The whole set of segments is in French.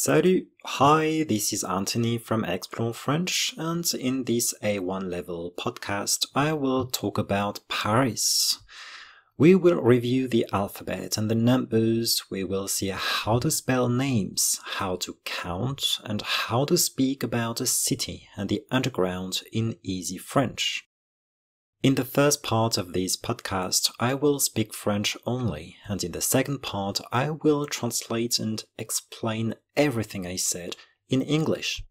Salut! Hi, this is Anthony from Explore French, and in this A1 level podcast, I will talk about Paris. We will review the alphabet and the numbers, we will see how to spell names, how to count, and how to speak about a city and the underground in easy French. In the first part of this podcast, I will speak French only, and in the second part, I will translate and explain everything I said in English.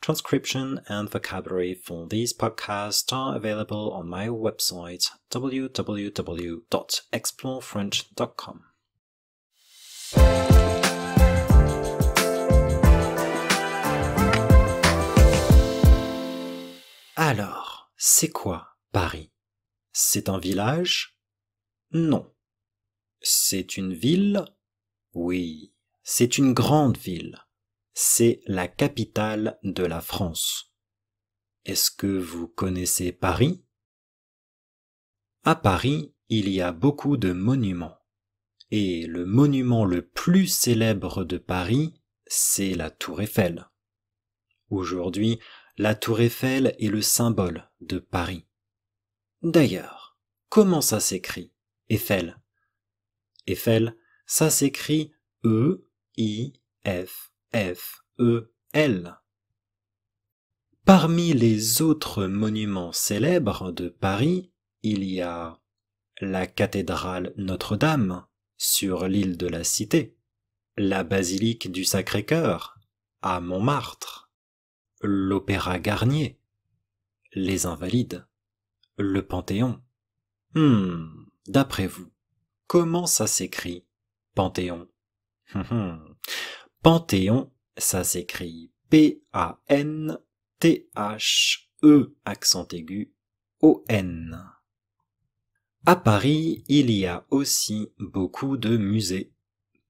Transcription and vocabulary for these podcasts are available on my website www.explorefrench.com. Alors, c'est quoi Paris. C'est un village Non. C'est une ville Oui. C'est une grande ville. C'est la capitale de la France. Est-ce que vous connaissez Paris À Paris, il y a beaucoup de monuments. Et le monument le plus célèbre de Paris, c'est la Tour Eiffel. Aujourd'hui, la Tour Eiffel est le symbole de Paris. D'ailleurs, comment ça s'écrit Eiffel Eiffel, ça s'écrit E, I, F, F, E, L. Parmi les autres monuments célèbres de Paris, il y a la cathédrale Notre-Dame sur l'île de la Cité, la basilique du Sacré-Cœur à Montmartre, l'Opéra Garnier, les Invalides le Panthéon. Hum, d'après vous, comment ça s'écrit Panthéon hum, hum. Panthéon, ça s'écrit P-A-N-T-H-E accent aigu O-N. À Paris, il y a aussi beaucoup de musées.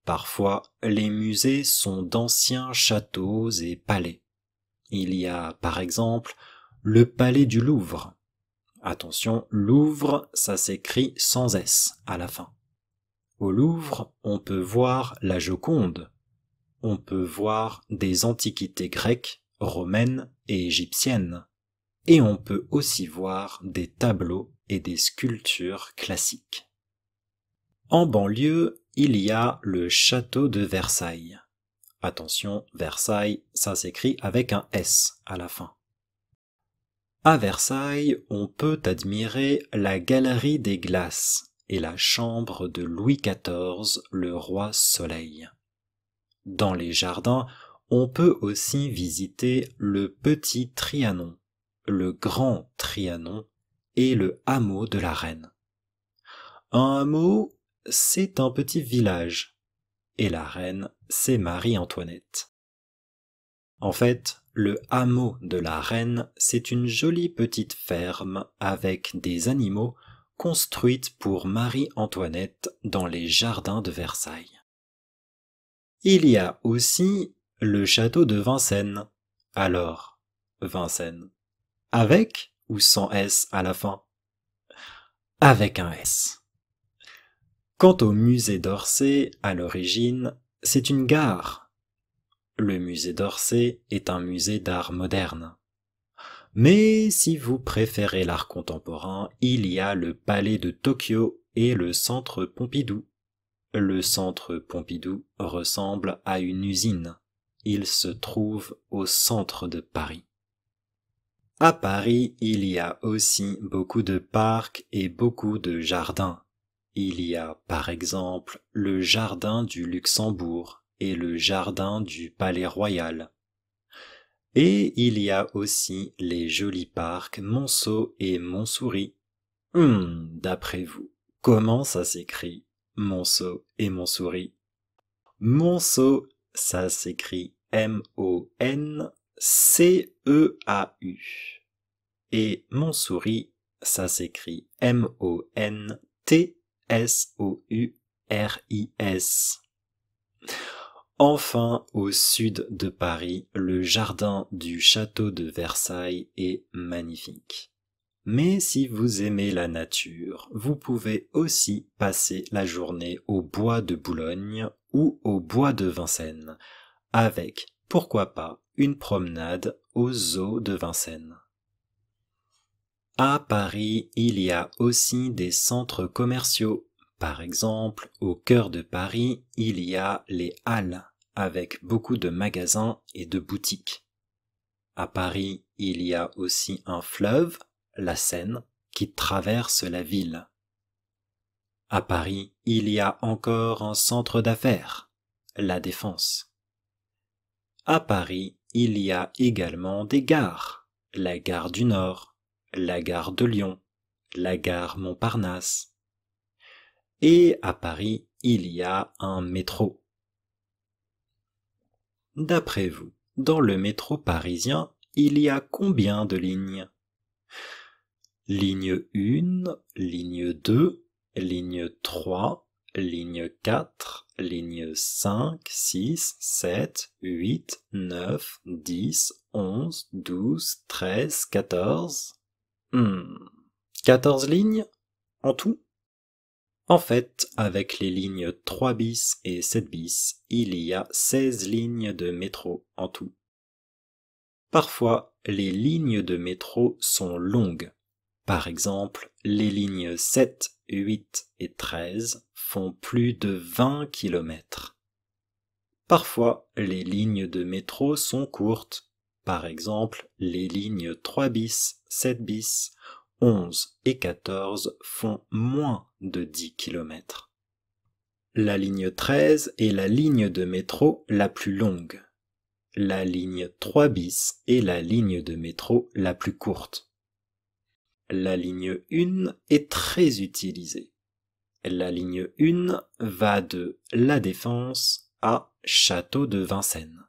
Parfois, les musées sont d'anciens châteaux et palais. Il y a, par exemple, le palais du Louvre, Attention, Louvre, ça s'écrit sans S à la fin. Au Louvre, on peut voir la Joconde. On peut voir des antiquités grecques, romaines et égyptiennes. Et on peut aussi voir des tableaux et des sculptures classiques. En banlieue, il y a le château de Versailles. Attention, Versailles, ça s'écrit avec un S à la fin. À Versailles, on peut admirer la Galerie des Glaces et la chambre de Louis XIV, le roi Soleil. Dans les jardins, on peut aussi visiter le Petit Trianon, le Grand Trianon et le hameau de la Reine. Un hameau, c'est un petit village, et la Reine, c'est Marie-Antoinette. En fait, le hameau de la Reine, c'est une jolie petite ferme avec des animaux construite pour Marie-Antoinette dans les jardins de Versailles. Il y a aussi le château de Vincennes. Alors, Vincennes. Avec ou sans S à la fin Avec un S. Quant au musée d'Orsay, à l'origine, c'est une gare le musée d'Orsay est un musée d'art moderne. Mais si vous préférez l'art contemporain, il y a le Palais de Tokyo et le Centre Pompidou. Le Centre Pompidou ressemble à une usine. Il se trouve au centre de Paris. À Paris, il y a aussi beaucoup de parcs et beaucoup de jardins. Il y a par exemple le Jardin du Luxembourg, et le jardin du Palais Royal. Et il y a aussi les jolis parcs Monceau et Montsouris. Hmm, d'après vous, comment ça s'écrit Monceau et Montsouris Monceau, ça s'écrit M-O-N-C-E-A-U. Et Montsouris, ça s'écrit M-O-N-T-S-O-U-R-I-S. s o u r i s Enfin, au sud de Paris, le jardin du château de Versailles est magnifique. Mais si vous aimez la nature, vous pouvez aussi passer la journée au bois de Boulogne ou au bois de Vincennes, avec, pourquoi pas, une promenade aux eaux de Vincennes. À Paris, il y a aussi des centres commerciaux. Par exemple, au cœur de Paris, il y a les Halles, avec beaucoup de magasins et de boutiques. À Paris, il y a aussi un fleuve, la Seine, qui traverse la ville. À Paris, il y a encore un centre d'affaires, la Défense. À Paris, il y a également des gares, la gare du Nord, la gare de Lyon, la gare Montparnasse. Et à Paris, il y a un métro. D'après vous, dans le métro parisien, il y a combien de lignes Ligne 1, ligne 2, ligne 3, ligne 4, ligne 5, 6, 7, 8, 9, 10, 11, 12, 13, 14. Hmm. 14 lignes en tout en fait, avec les lignes 3 bis et 7 bis, il y a 16 lignes de métro en tout. Parfois, les lignes de métro sont longues. Par exemple, les lignes 7, 8 et 13 font plus de 20 km. Parfois, les lignes de métro sont courtes. Par exemple, les lignes 3 bis, 7 bis 11 et 14 font moins de 10 km. La ligne 13 est la ligne de métro la plus longue. La ligne 3 bis est la ligne de métro la plus courte. La ligne 1 est très utilisée. La ligne 1 va de La Défense à Château de Vincennes.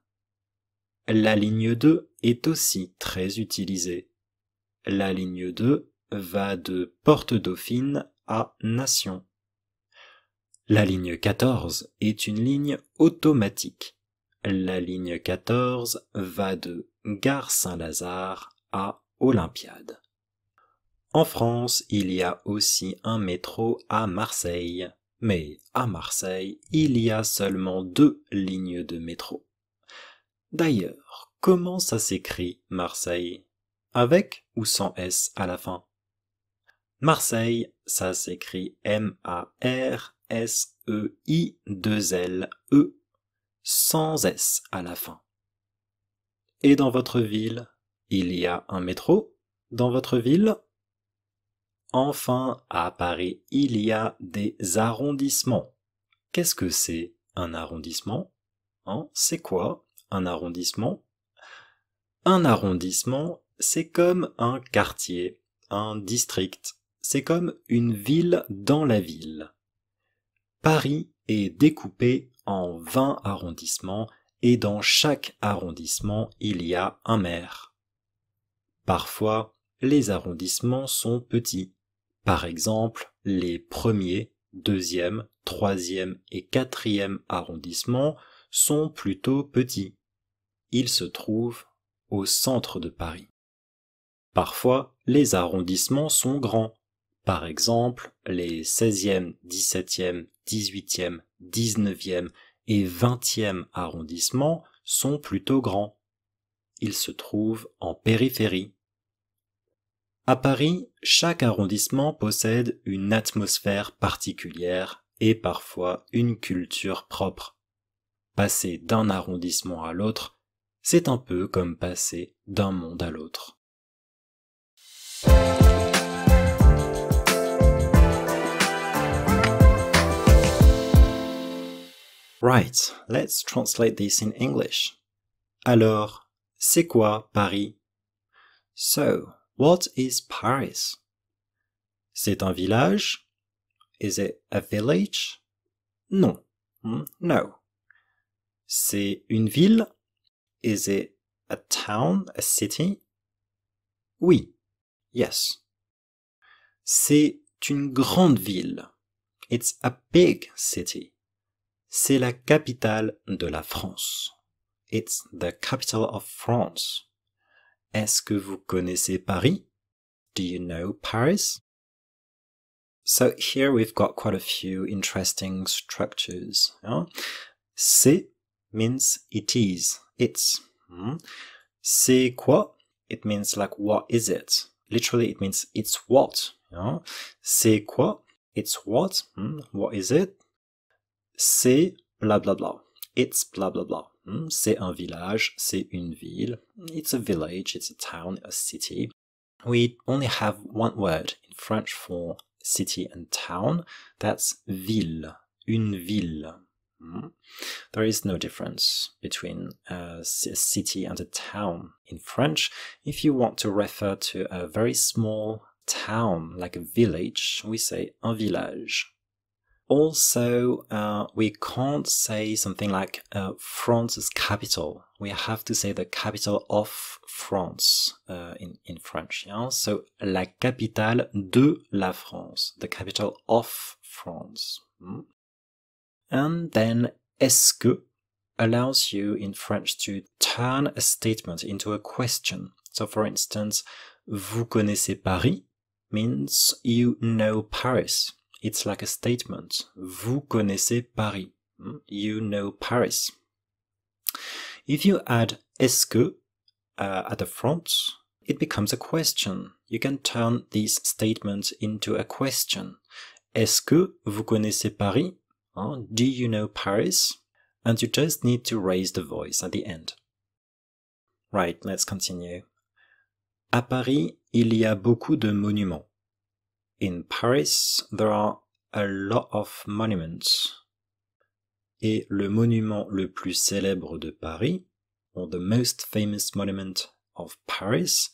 La ligne 2 est aussi très utilisée. La ligne 2 va de Porte Dauphine à Nation. La ligne 14 est une ligne automatique. La ligne 14 va de Gare Saint-Lazare à Olympiade. En France, il y a aussi un métro à Marseille, mais à Marseille, il y a seulement deux lignes de métro. D'ailleurs, comment ça s'écrit Marseille Avec ou sans S à la fin Marseille, ça s'écrit M-A-R-S-E-I-2-L-E, e, sans S à la fin. Et dans votre ville, il y a un métro Dans votre ville Enfin, à Paris, il y a des arrondissements. Qu'est-ce que c'est un arrondissement hein, C'est quoi un arrondissement Un arrondissement, c'est comme un quartier, un district, c'est comme une ville dans la ville. Paris est découpé en 20 arrondissements et dans chaque arrondissement il y a un maire. Parfois, les arrondissements sont petits. Par exemple, les premiers, deuxième, troisième et quatrième arrondissements sont plutôt petits. Ils se trouvent au centre de Paris. Parfois, les arrondissements sont grands, par exemple, les 16e, 17e, 18e, 19e et 20e arrondissements sont plutôt grands. Ils se trouvent en périphérie. À Paris, chaque arrondissement possède une atmosphère particulière et parfois une culture propre. Passer d'un arrondissement à l'autre, c'est un peu comme passer d'un monde à l'autre. Right, let's translate this in English. Alors, c'est quoi Paris? So, what is Paris? C'est un village? Is it a village? Non. Hmm, no. C'est une ville? Is it a town, a city? Oui. Yes. C'est une grande ville. It's a big city. C'est la capitale de la France. It's the capital of France. Est-ce que vous connaissez Paris? Do you know Paris? So here we've got quite a few interesting structures. Yeah? C'est means it is, it's. Mm. C'est quoi? It means like what is it? Literally it means it's what. Yeah? C'est quoi? It's what? Mm. What is it? c'est blablabla. It's blablabla. Hmm? C'est un village, c'est une ville. It's a village, it's a town, a city. We only have one word in French for city and town. That's ville, une ville. Hmm? There is no difference between a city and a town in French. If you want to refer to a very small town, like a village, we say un village. Also, uh, we can't say something like uh, France's capital. We have to say the capital of France uh, in, in French. Yeah? So, la capitale de la France, the capital of France. Mm. And then, est-ce que allows you in French to turn a statement into a question. So, for instance, vous connaissez Paris means you know Paris. It's like a statement. Vous connaissez Paris. Hmm? You know Paris. If you add est-ce que uh, at the front, it becomes a question. You can turn these statements into a question. Est-ce que vous connaissez Paris? do you know Paris? And you just need to raise the voice at the end. Right, let's continue. À Paris, il y a beaucoup de monuments. in Paris, there are a lot of monuments. Et le monument le plus célèbre de Paris, or the most famous monument of Paris,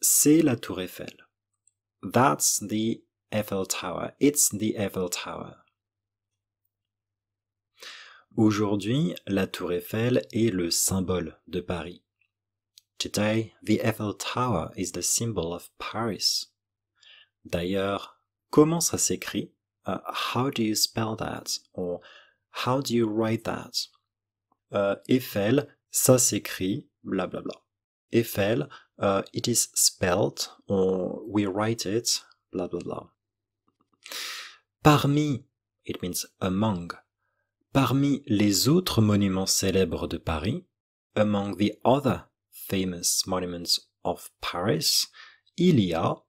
c'est la Tour Eiffel. That's the Eiffel Tower. It's the Eiffel Tower. Aujourd'hui, la Tour Eiffel est le symbole de Paris. Today, the Eiffel Tower is the symbol of Paris. D'ailleurs, comment ça s'écrit euh, How do you spell that Or How do you write that uh, Eiffel, ça s'écrit bla Eiffel, euh, it is spelled, or we write it, blablabla. Parmi, it means among, parmi les autres monuments célèbres de Paris, among the other famous monuments of Paris, il y a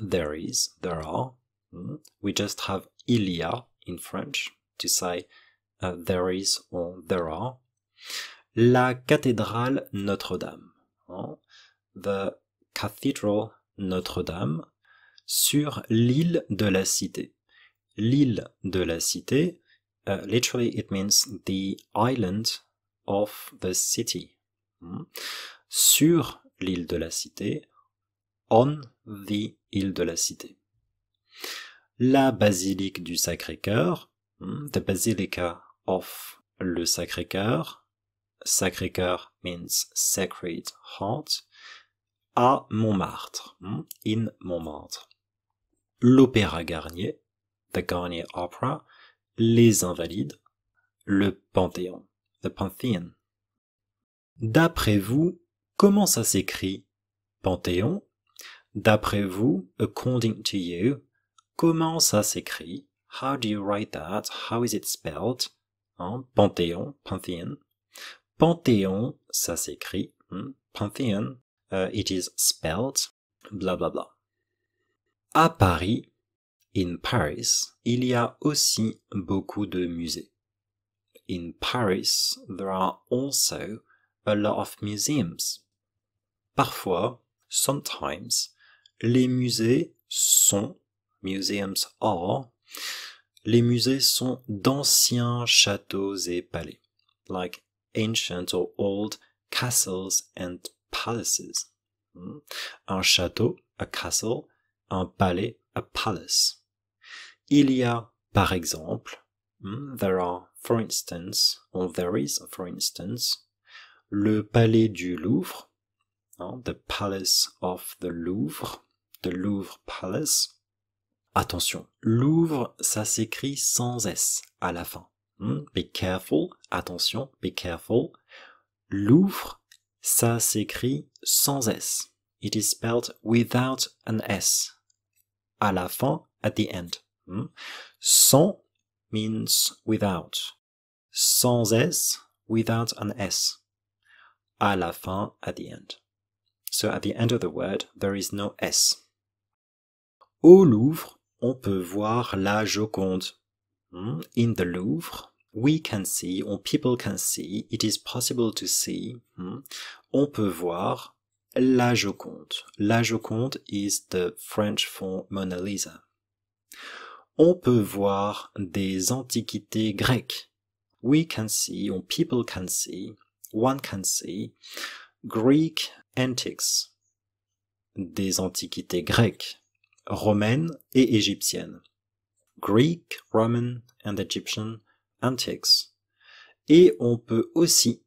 there is, there are. Hmm? We just have il y a in French to say uh, there is or there are. La cathédrale Notre-Dame. Hein? The Cathedral Notre-Dame sur l'île de la Cité. L'île de la Cité, uh, literally it means the island of the city. Hmm? Sur l'île de la Cité, on the de la cité. La basilique du Sacré-Cœur, hmm, the Basilica of le Sacré-Cœur, Sacré-Cœur means Sacred Heart, à Montmartre, hmm, in Montmartre. L'Opéra Garnier, the Garnier Opera, les Invalides, le Panthéon, the Panthéon. D'après vous, comment ça s'écrit Panthéon d'après vous, according to you, comment ça s'écrit, how do you write that, how is it spelled, hein? Panthéon, Pantheon. Panthéon, ça s'écrit, panthéon, hmm, Pantheon, euh, it is spelled, blah, blah, blah. À Paris, in Paris, il y a aussi beaucoup de musées. In Paris, there are also a lot of museums. Parfois, sometimes, les musées sont, museums are, les musées sont d'anciens châteaux et palais, like ancient or old castles and palaces. Hmm. Un château, a castle, un palais, a palace. Il y a, par exemple, hmm, there are, for instance, or there is, for instance, le palais du Louvre, Hein, the Palace of the Louvre, The Louvre Palace. Attention, Louvre, ça s'écrit sans S à la fin. Hmm, be careful, attention, be careful. Louvre, ça s'écrit sans S. It is spelled without an S. À la fin, at the end. Hmm. Sans means without. Sans S, without an S. À la fin, at the end. So at the end of the word, there is no S. Au Louvre, on peut voir la Joconde. Hmm? In the Louvre, we can see, or people can see, it is possible to see, hmm? on peut voir la Joconde. La Joconde is the French for Mona Lisa. On peut voir des antiquités grecques. We can see, or people can see, one can see, Greek antiques, des antiquités grecques, romaines et égyptiennes. Greek, Roman and Egyptian antiques. Et on peut aussi,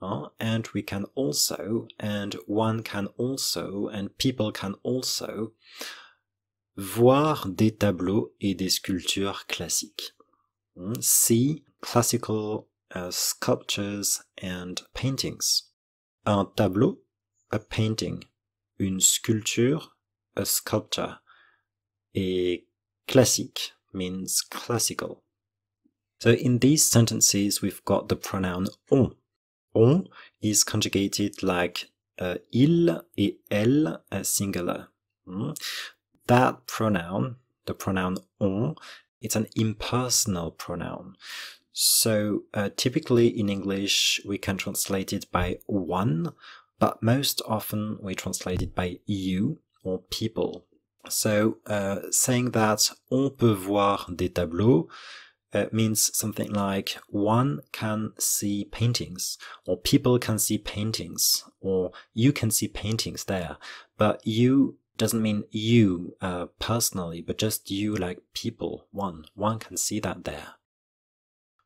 hein, and we can also, and one can also, and people can also, voir des tableaux et des sculptures classiques. Hmm, see classical uh, sculptures and paintings. Un tableau a painting, une sculpture, a sculpture, et classique means classical. So in these sentences, we've got the pronoun on. On is conjugated like uh, il et elle as singular. Mm? That pronoun, the pronoun on, it's an impersonal pronoun. So uh, typically in English, we can translate it by one but most often we translate it by you or people. So uh, saying that on peut voir des tableaux uh, means something like one can see paintings, or people can see paintings, or you can see paintings there. But you doesn't mean you uh, personally, but just you like people, one. One can see that there.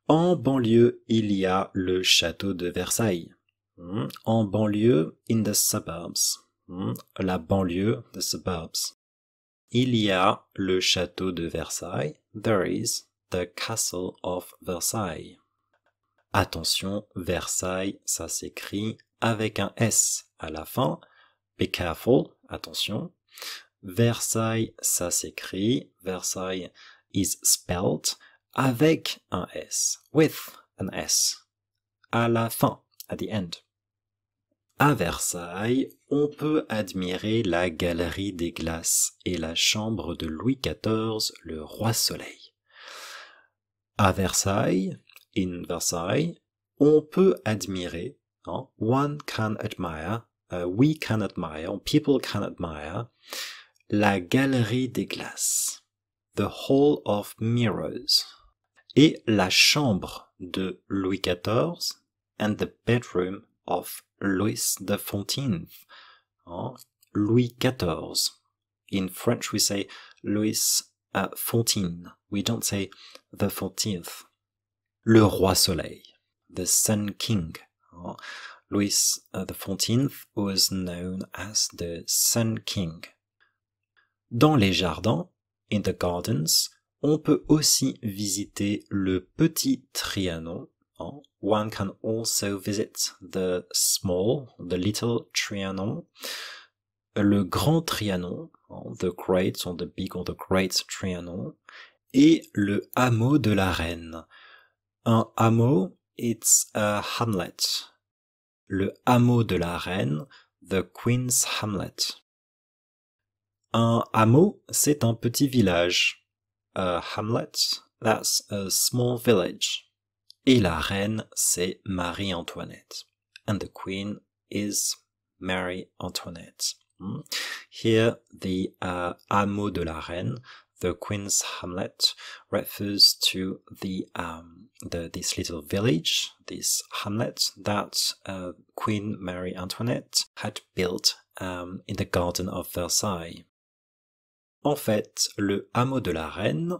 En banlieue, il y a le château de Versailles. Hmm. en banlieue, in the suburbs, hmm. la banlieue, the suburbs. Il y a le château de Versailles, there is the castle of Versailles. Attention, Versailles, ça s'écrit avec un S à la fin. Be careful, attention. Versailles, ça s'écrit. Versailles is spelled avec un S, with an S, à la fin, at the end. À Versailles, on peut admirer la Galerie des Glaces et la chambre de Louis XIV, le Roi Soleil. À Versailles, in Versailles, on peut admirer, hein, one can admire, euh, we can admire, people can admire, la Galerie des Glaces, the Hall of Mirrors, et la chambre de Louis XIV, and the bedroom of Louis the Fourteenth, hein, Louis XIV. In French, we say Louis à euh, XIV. We don't say the Fourteenth. Le Roi Soleil, the Sun King. Hein. Louis the euh, was known as the Sun King. Dans les jardins, in the gardens, on peut aussi visiter le Petit Trianon one can also visit the small, the little Trianon, le grand Trianon, hein, the great or the big or the great Trianon, et le hameau de la Reine. Un hameau, it's a hamlet. Le hameau de la Reine, the Queen's Hamlet. Un hameau, c'est un petit village. A hamlet, that's a small village. Et la reine, c'est Marie-Antoinette. And the queen is marie Antoinette. Hmm. Here, the uh, hameau de la reine, the Queen's Hamlet, refers to the, um, the this little village, this hamlet that uh, Queen marie Antoinette had built um, in the garden of Versailles. En fait, le hameau de la reine,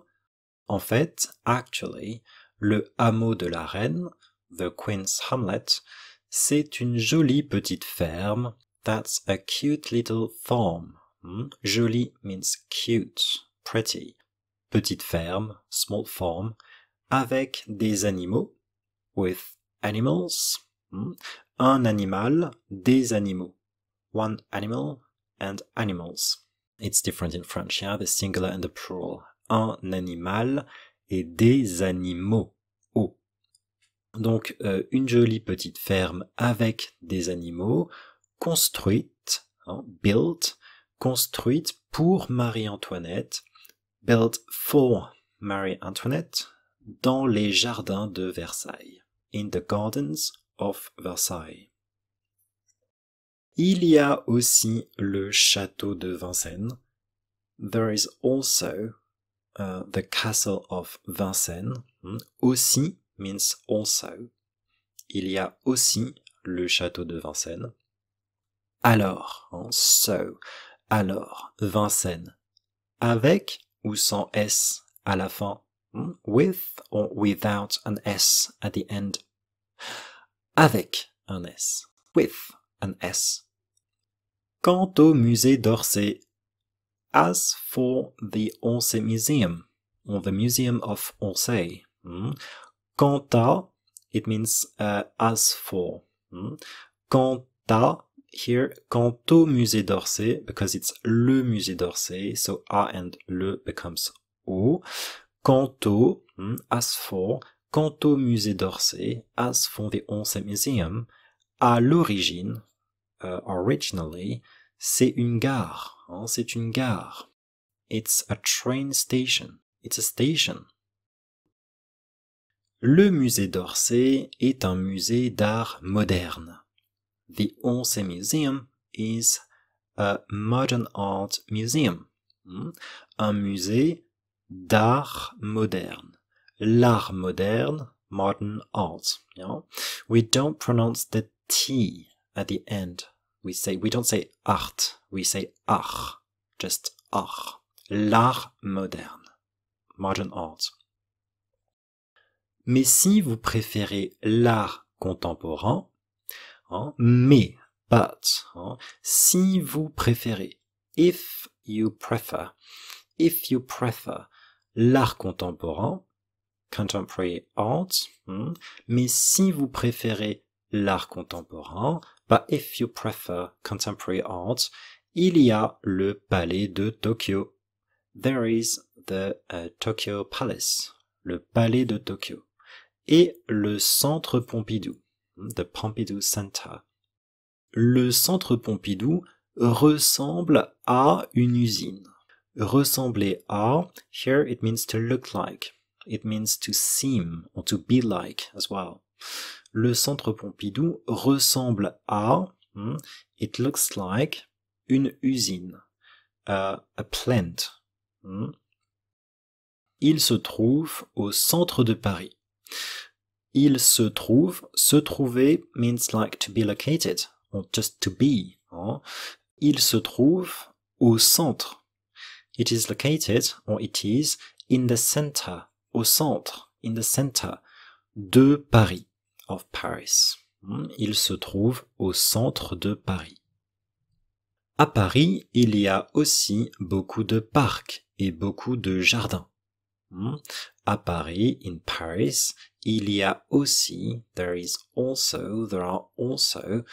en fait, actually, le hameau de la Reine, The Queen's Hamlet, c'est une jolie petite ferme. That's a cute little farm. Hmm? Jolie means cute, pretty. Petite ferme, small farm, avec des animaux, with animals. Hmm? Un animal, des animaux. One animal and animals. It's different in French, yeah, the singular and the plural. Un animal et des animaux. Oh. Donc euh, une jolie petite ferme avec des animaux construite, hein, built, construite pour Marie-Antoinette, built for Marie-Antoinette, dans les jardins de Versailles, in the gardens of Versailles. Il y a aussi le château de Vincennes. There is also euh, the castle of Vincennes. Hmm, aussi means also. Il y a aussi le château de Vincennes. Alors, hein, so, alors, Vincennes. Avec ou sans S à la fin hmm, With or without an S at the end Avec un S. With an S. Quant au musée d'Orsay, As for the Orsay Museum, or the Museum of Orsay, mm, quant à, it means uh, as for. Mm, quant à, here, quant au Musée d'Orsay, because it's le Musée d'Orsay, so a and le becomes au. Quant au, mm, as for, quant au Musée d'Orsay, as for the Orsay Museum, à l'origine, uh, originally, C'est une gare. Hein, c'est une gare. It's a train station. It's a station. Le musée d'Orsay est un musée d'art moderne. The Orsay Museum is a modern art museum. Hmm? Un musée d'art moderne. L'art moderne, modern art. We don't pronounce the T at the end We say we don't say art, we say art, just art. L'art moderne, modern art. Mais si vous préférez l'art contemporain, hein, mais but, hein, si vous préférez, if you prefer, if you prefer l'art contemporain, contemporary art, hmm, mais si vous préférez l'art contemporain, But bah, if you prefer contemporary art, il y a le palais de Tokyo. There is the uh, Tokyo Palace, le palais de Tokyo. Et le centre Pompidou, hmm, the Pompidou Center. Le centre Pompidou ressemble à une usine. Ressembler à, here it means to look like. It means to seem or to be like as well le centre Pompidou ressemble à, hmm, it looks like, une usine, euh, a plant. Hmm. Il se trouve au centre de Paris. Il se trouve, se trouver means like to be located, or just to be. Hein. Il se trouve au centre. It is located, or it is, in the centre, au centre, in the center, de Paris of Paris. Hmm. Il se trouve au centre de Paris. À Paris, il y a aussi beaucoup de parcs et beaucoup de jardins. Hmm. À Paris, in Paris, il y a aussi, there is also, there are also,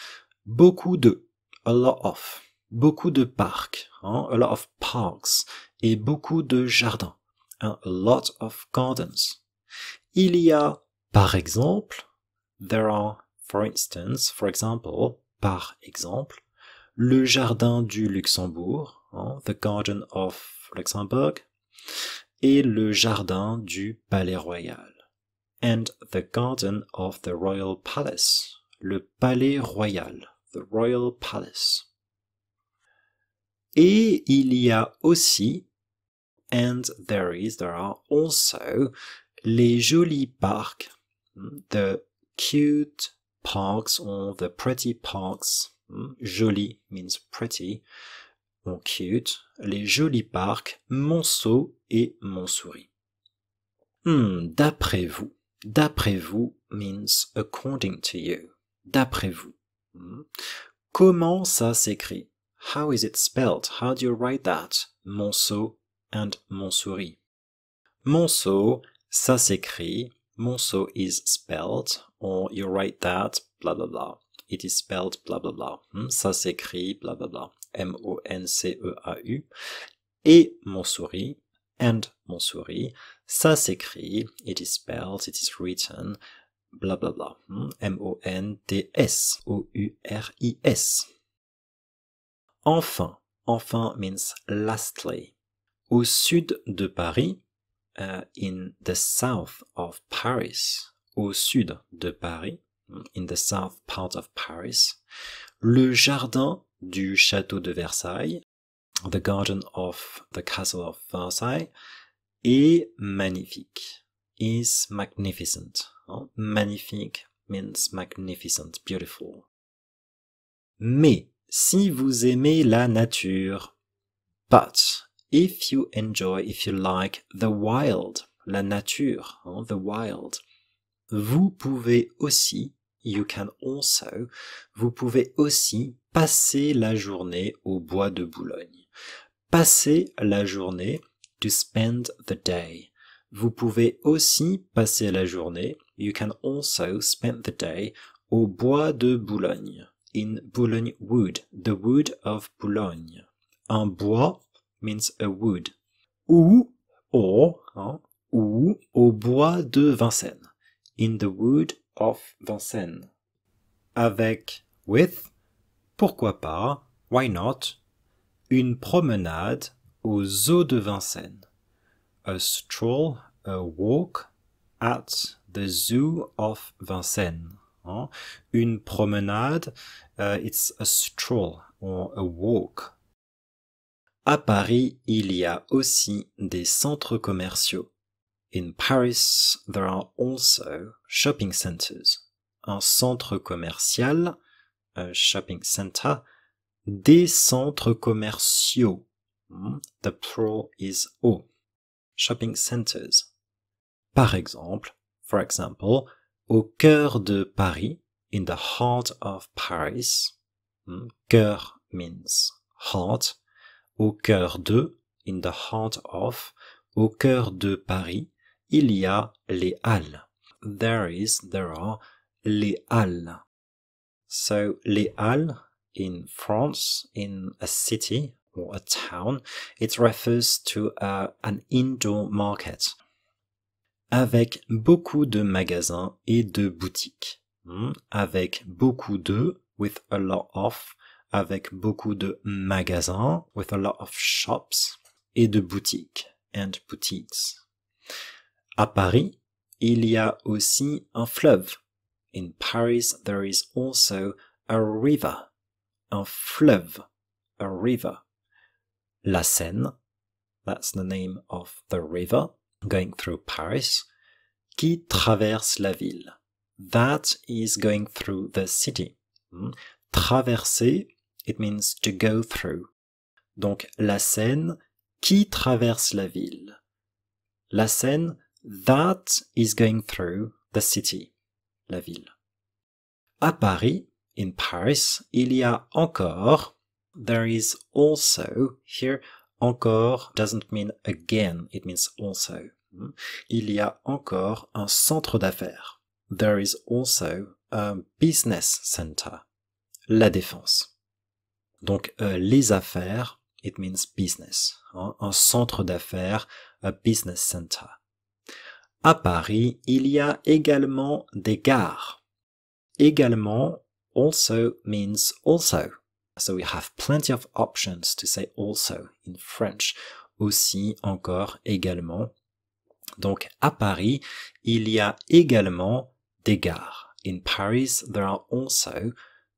beaucoup de, a lot of, beaucoup de parcs, hein, a lot of parks, et beaucoup de jardins, hein, a lot of gardens. Il y a, par exemple, There are, for instance, for example, par exemple, le jardin du Luxembourg, hein, the garden of Luxembourg, et le jardin du Palais Royal, and the garden of the Royal Palace, le Palais Royal, the Royal Palace. Et il y a aussi, and there is, there are also, les jolis parcs, hmm, the cute parks or the pretty parks. Hmm, joli means pretty or cute. Les jolis parcs, Monceau et Montsouris. Hmm, d'après vous. D'après vous means according to you. D'après vous. Hmm. Comment ça s'écrit? How is it spelled? How do you write that? Monceau and Montsouris. Monceau, ça s'écrit Monceau is spelled, or you write that, blah blah blah. It is spelled, blah blah blah. Hmm, ça s'écrit, blah M-O-N-C-E-A-U. Et souris, and souris, ça s'écrit, it is spelled, it is written, blah blah blah. M-O-N-T-S, hmm, O-U-R-I-S. Enfin, enfin means lastly. Au sud de Paris, euh, in the south of Paris, au sud de Paris, in the south part of Paris, le jardin du château de Versailles, the garden of the castle of Versailles, est magnifique, is magnificent. Hein? Magnifique means magnificent, beautiful. Mais si vous aimez la nature, but If you enjoy, if you like the wild, la nature, hein, the wild. Vous pouvez aussi, you can also, vous pouvez aussi passer la journée au bois de Boulogne. Passer la journée, to spend the day. Vous pouvez aussi passer la journée, you can also spend the day, au bois de Boulogne, in Boulogne Wood, the wood of Boulogne. Un bois means a wood. Ou, or, hein, ou au bois de Vincennes. In the wood of Vincennes. Avec, with, pourquoi pas, why not, une promenade au zoo de Vincennes. A stroll, a walk at the zoo of Vincennes. Hein. Une promenade, euh, it's a stroll or a walk à Paris, il y a aussi des centres commerciaux. In Paris, there are also shopping centers. Un centre commercial, a shopping center, des centres commerciaux. Hmm? The pro is O. Shopping centers. Par exemple, for example, au cœur de Paris, in the heart of Paris. Hmm? Cœur means heart au cœur de, in the heart of, au cœur de Paris, il y a les Halles. There is, there are, les Halles. So, les Halles, in France, in a city or a town, it refers to uh, an indoor market. Avec beaucoup de magasins et de boutiques. Hmm, avec beaucoup de, with a lot of, avec beaucoup de magasins, with a lot of shops, et de boutiques, and boutiques. À Paris, il y a aussi un fleuve. In Paris, there is also a river. Un fleuve. A river. La Seine. That's the name of the river going through Paris. Qui traverse la ville. That is going through the city. Hmm. Traverser It means to go through. Donc la Seine qui traverse la ville. La Seine that is going through the city, la ville. À Paris, in Paris, il y a encore, there is also, here encore doesn't mean again, it means also. Il y a encore un centre d'affaires. There is also a business center. La Défense. Donc euh, les affaires, it means business, hein, un centre d'affaires, a business center. À Paris, il y a également des gares. Également also means also. So we have plenty of options to say also in French. Aussi, encore, également. Donc à Paris, il y a également des gares. In Paris, there are also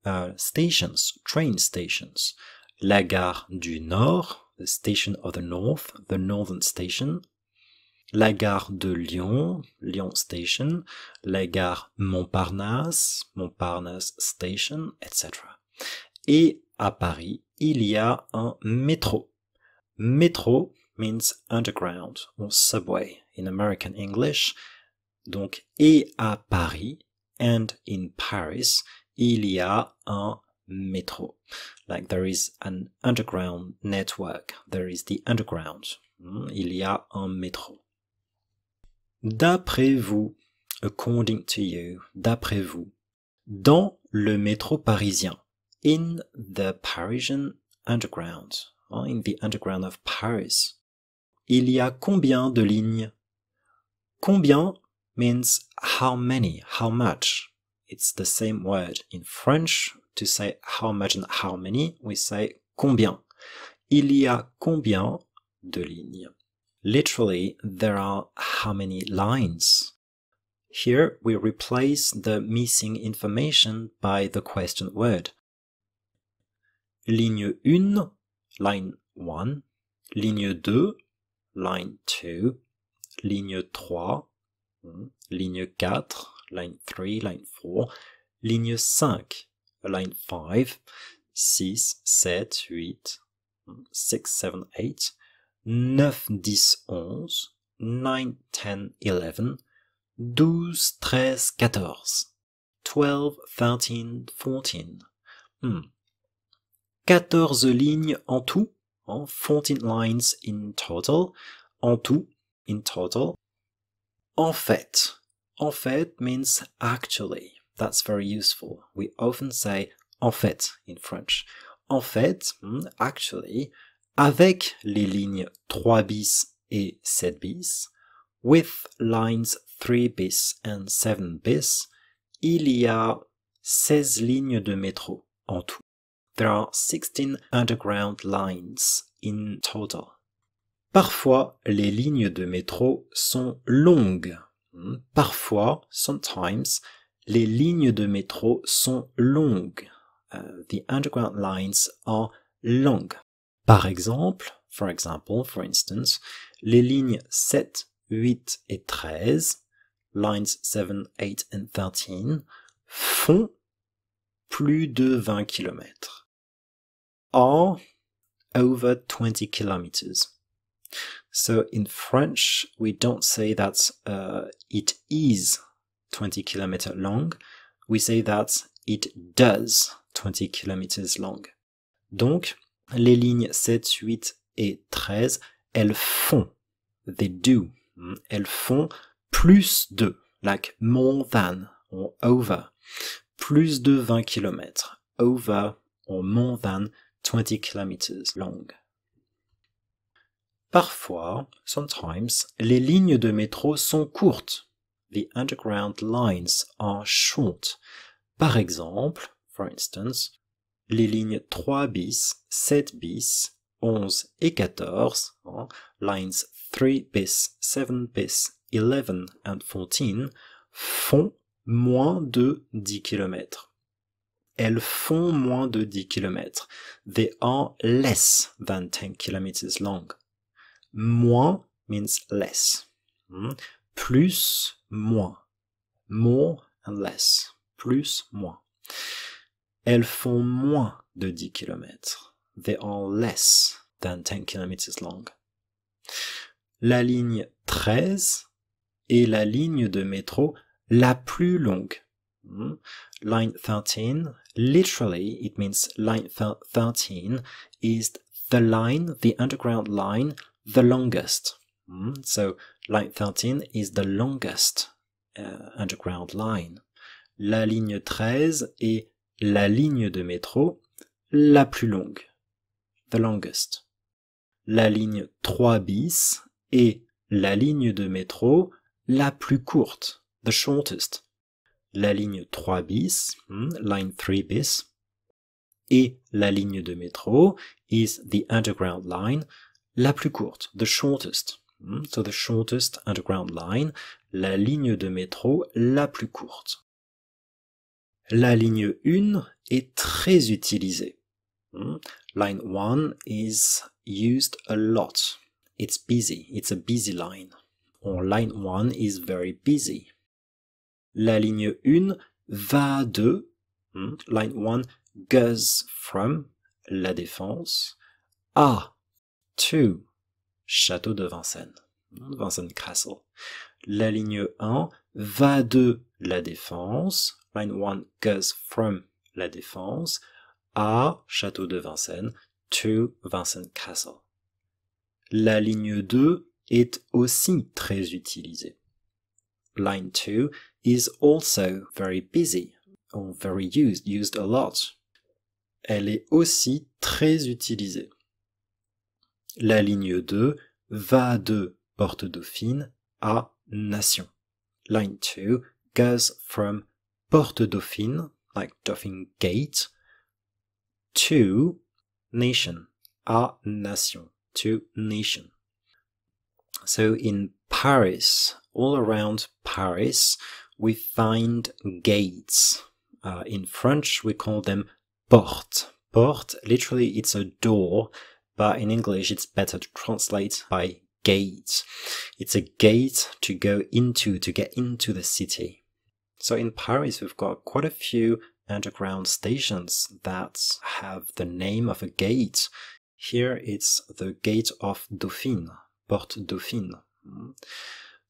euh, stations, train stations. La gare du Nord, the Station of the North, the Northern Station. La gare de Lyon, Lyon Station. La gare Montparnasse, Montparnasse Station, etc. Et à Paris, il y a un métro. Métro means underground or subway in American English. Donc, et à Paris, and in Paris, il y a un métro. Like there is an underground network. There is the underground. Hmm, il y a un métro. D'après vous, according to you, d'après vous, dans le métro parisien, in the Parisian underground, in the underground of Paris, il y a combien de lignes? Combien means how many, how much. It's the same word. In French, to say how much and how many, we say combien. Il y a combien de lignes? Literally, there are how many lines. Here, we replace the missing information by the question word. Ligne une, line 1. Ligne deux, line 2. Ligne trois, ligne 4, line 3, line 4, ligne 5, line 5, 6, 7, 8, 6, 7, 8, 9, 10, 11, 9, 10, 11, 12, 13, 14, 12, 13, 14. 14 lignes en tout, 14 hein, lines in total, en tout, in total. En fait, en fait means actually. That's very useful. We often say en fait in French. En fait, hmm, actually, avec les lignes 3 bis et 7 bis, with lines 3 bis and 7 bis, il y a 16 lignes de métro en tout. There are 16 underground lines in total. Parfois, les lignes de métro sont longues Parfois, sometimes, les lignes de métro sont longues. Euh, the underground lines are long. Par exemple, for example, for instance, les lignes 7, 8 et 13, lines 7, 8 and 13, font plus de 20 km. Or, over 20 kilometers. So in French, we don't say that uh, it is 20 km long. We say that it does 20 km long. Donc, les lignes 7, 8 et 13, elles font, they do, hmm, elles font plus de, like more than, or over, plus de 20 km, over, or more than 20 kilometers long. Parfois, sometimes, les lignes de métro sont courtes, the underground lines are short. Par exemple, for instance, les lignes 3 bis, 7 bis, 11 et 14, hein, lines 3 bis, 7 bis, 11 and 14, font moins de 10 km. Elles font moins de 10 km. They are less than 10 km long. Moins means less. Hmm? Plus, moins. More and less. Plus, moins. Elles font moins de 10 km. They are less than 10 km long. La ligne 13 est la ligne de métro la plus longue. Hmm? Line 13, literally it means line 13 is the line, the underground line the longest. Hmm. So Line 13 is the longest uh, underground line. La ligne 13 est la ligne de métro la plus longue. The longest. La ligne 3 bis est la ligne de métro la plus courte. The shortest. La ligne 3 bis, hmm, line 3 bis, et la ligne de métro is the underground line, la plus courte, the shortest. Hmm, so the shortest underground line, la ligne de métro la plus courte. La ligne 1 est très utilisée. Hmm, line 1 is used a lot. It's busy. It's a busy line. Or line 1 is very busy. La ligne 1 va de. Hmm, line 1 goes from La Défense à 2, château de Vincennes, Vincennes Castle. La ligne 1 va de la défense, line 1 goes from la défense, à château de Vincennes, to Vincennes Castle. La ligne 2 est aussi très utilisée. Line 2 is also very busy, or very used, used a lot. Elle est aussi très utilisée. La ligne 2 va de Porte Dauphine à Nation. Line 2 goes from Porte Dauphine, like Dauphine Gate, to Nation, à Nation, to Nation. So in Paris, all around Paris, we find gates. Uh, in French, we call them portes. Porte, literally, it's a door but in English it's better to translate by gate. It's a gate to go into, to get into the city. So in Paris we've got quite a few underground stations that have the name of a gate. Here it's the Gate of Dauphine, Porte Dauphine.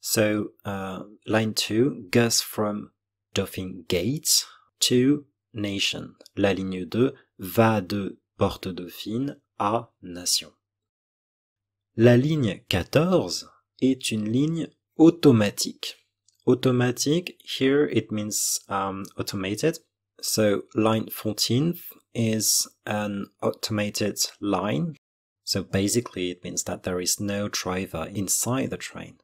So uh, line 2 goes from Dauphine Gate to Nation. La ligne 2 va de Porte Dauphine à nation. La ligne 14 est une ligne automatique. Automatique, here it means um, automated. So line 14 is an automated line. So basically it means that there is no driver inside the train.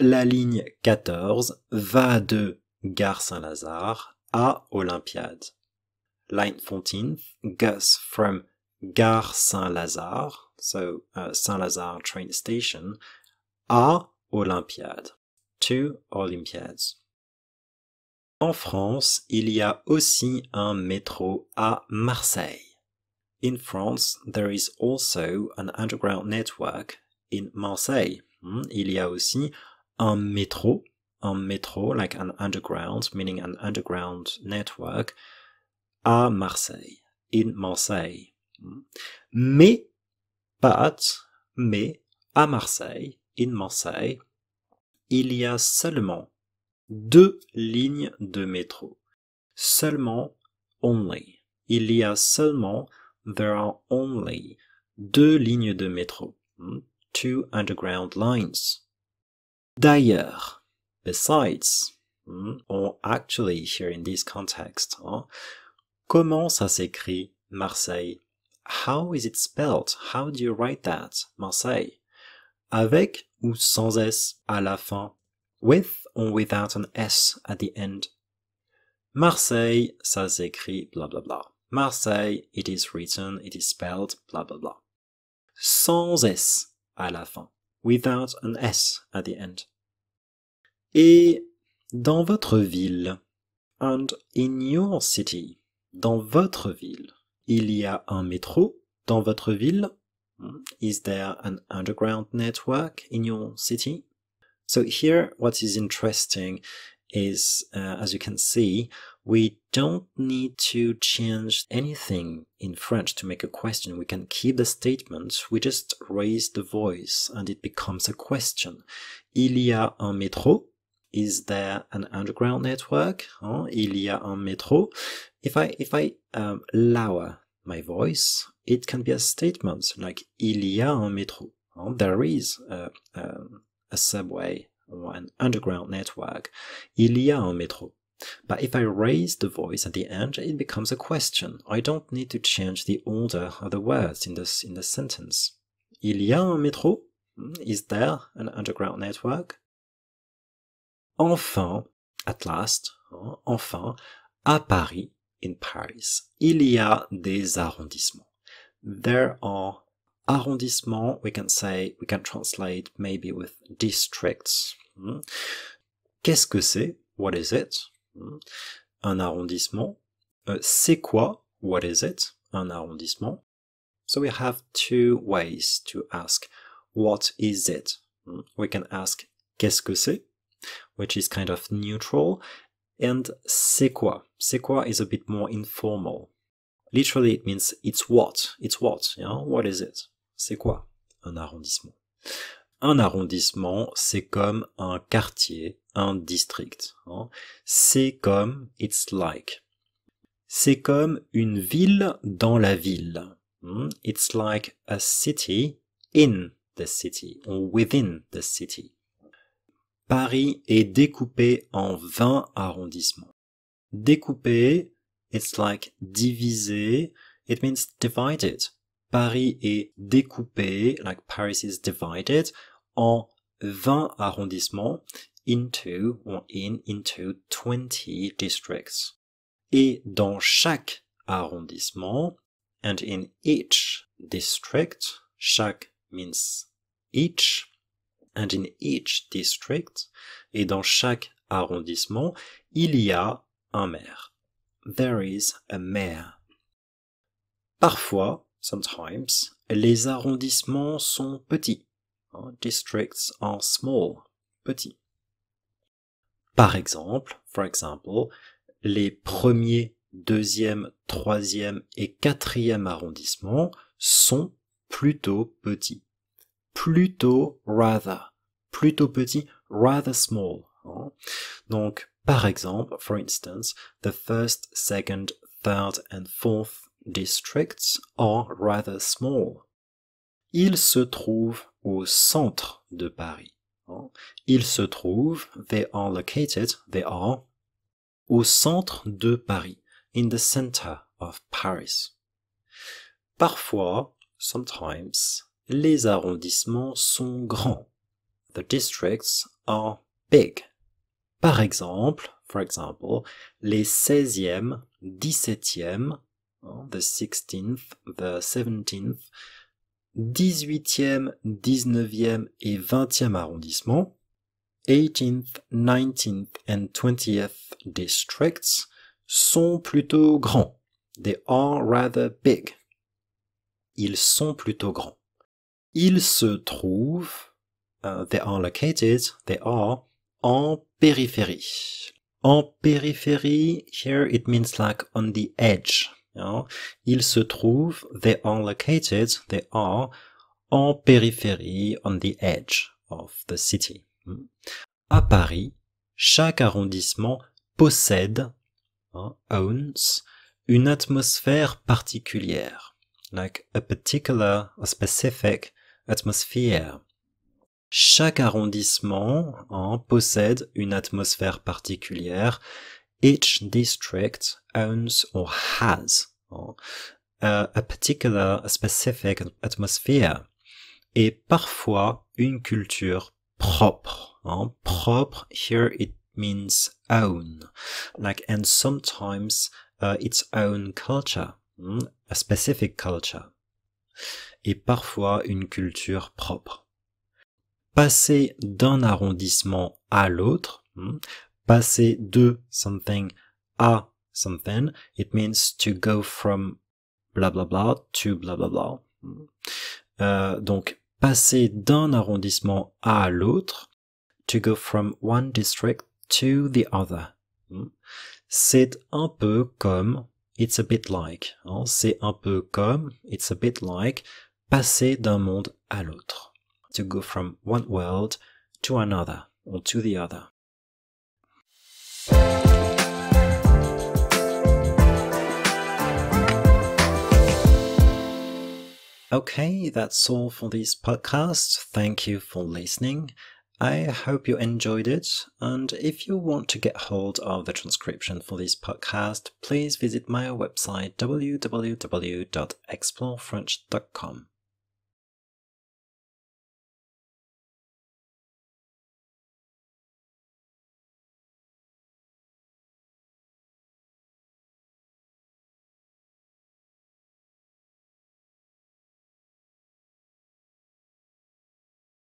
La ligne 14 va de Gare Saint-Lazare à Olympiade. Line 14 goes from gare Saint-Lazare, so uh, Saint-Lazare train station, à Olympiade, to Olympiades. En France, il y a aussi un métro à Marseille. In France, there is also an underground network in Marseille. Hmm, il y a aussi un métro, un métro, like an underground, meaning an underground network, à Marseille, in Marseille. Mais, but, mais, à Marseille, in Marseille, il y a seulement deux lignes de métro. Seulement, only. Il y a seulement, there are only, deux lignes de métro. Hmm, two underground lines. D'ailleurs, besides, hmm, or actually here in this context, comment ça s'écrit Marseille How is it spelled? How do you write that? Marseille. Avec ou sans S à la fin? With or without an S at the end? Marseille, ça s'écrit blah blah blah. Marseille, it is written, it is spelled, blah blah blah. Sans S à la fin. Without an S at the end. Et dans votre ville, and in your city, dans votre ville, Il y a un métro dans votre ville? Hmm. Is there an underground network in your city? So here, what is interesting is, uh, as you can see, we don't need to change anything in French to make a question. We can keep the statement. We just raise the voice and it becomes a question. Il y a un métro? Is there an underground network? Il y a un métro. If I if I um, lower my voice, it can be a statement like il y a un métro. Oh, there is a, um, a subway or an underground network. Il y a un métro. But if I raise the voice at the end, it becomes a question. I don't need to change the order of the words in this in the sentence. Il y a un métro? Is there an underground network? Enfin, at last, oh, enfin, à Paris, in Paris. Il y a des arrondissements. There are arrondissements, we can say, we can translate maybe with districts. Hmm? Qu'est-ce que c'est? What is it? Hmm? Un arrondissement. Euh, c'est quoi? What is it? Un arrondissement. So we have two ways to ask what is it? Hmm? We can ask qu'est-ce que c'est, which is kind of neutral, And c'est quoi is a bit more informal. Literally, it means it's what. It's what. You know? What is it? C'est quoi un arrondissement Un arrondissement, c'est comme un quartier, un district. Hein. C'est comme, it's like. C'est comme une ville dans la ville. Hmm? It's like a city in the city or within the city. Paris est découpé en 20 arrondissements. Découpé, it's like divisé, it means divided. Paris est découpé, like Paris is divided, en 20 arrondissements, into, or in, into 20 districts. Et dans chaque arrondissement, and in each district, chaque means each, and in each district, et dans chaque arrondissement, il y a un maire. There is a mayor. Parfois, sometimes, les arrondissements sont petits. Hein, districts are small, petits. Par exemple, for example, les premiers, deuxième, troisième et quatrième arrondissements sont plutôt petits plutôt rather, plutôt petit, rather small. Hein. Donc, par exemple, for instance, the first, second, third and fourth districts are rather small. Ils se trouvent au centre de Paris. Hein. Ils se trouvent, they are located, they are, au centre de Paris, in the center of Paris. Parfois, sometimes, les arrondissements sont grands. The districts are big. Par exemple, for example, les 16e, 17e, hein, the 16th, the 17th, 18e, 19e et 20e arrondissements, 18th, 19th and 20th districts sont plutôt grands. They are rather big. Ils sont plutôt grands ils se trouvent, euh, they are located, they are, en périphérie. En périphérie, here it means like on the edge. Ils se trouvent, they are located, they are, en périphérie, on the edge of the city. À Paris, chaque arrondissement possède, hein, owns, une atmosphère particulière, like a particular, a specific Atmosphère. Chaque arrondissement en possède une atmosphère particulière. Each district owns or has euh, a, particular, specific atmosphere et parfois une culture propre. Hein. Propre, here it means own. Like, and sometimes euh, its own culture, hmm, a specific culture et parfois une culture propre. Passer d'un arrondissement à l'autre, hmm, passer de something à something, it means to go from blah blah blah to blah blah blah. Hmm. Euh, donc passer d'un arrondissement à l'autre, to go from one district to the other. Hmm. C'est un peu comme It's a bit like. Hein, c'est un peu comme. It's a bit like. Passer d'un monde à l'autre. To go from one world to another or to the other. Okay, that's all for this podcast. Thank you for listening. I hope you enjoyed it, and if you want to get hold of the transcription for this podcast, please visit my website www.explorefrench.com.